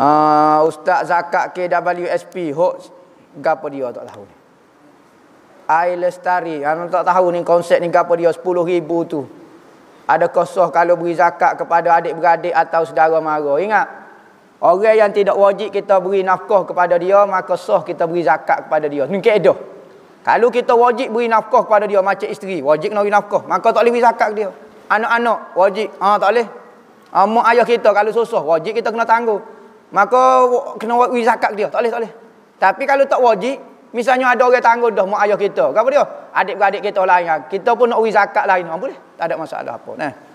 uh, Ustaz Zakat KWSP Hoax Gapa dia tak tahu ni Air lestari Anda ah, tak tahu ni konsep ni Gapa dia 10 ribu tu Ada kosoh kalau beri zakat Kepada adik-beradik Atau saudara mara Ingat Orang yang tidak wajib kita beri nafkah kepada dia, maka sah kita beri zakat kepada dia. Ini keedah. Kalau kita wajib beri nafkah kepada dia macam isteri, wajib nak beri nafkah. Maka tak boleh beri zakat ke dia. Anak-anak, wajib. Ah ha, tak boleh. Ha, mak ayah kita kalau susah, wajib kita kena tangguh maka kena wajib zakat dia tak boleh tak boleh tapi kalau tak wajib misalnya ada orang tanggung dah mak ayah kita kenapa dia adik-adik kita lain kita pun nak wajib zakat lain ha, boleh tak ada masalah apa nah eh.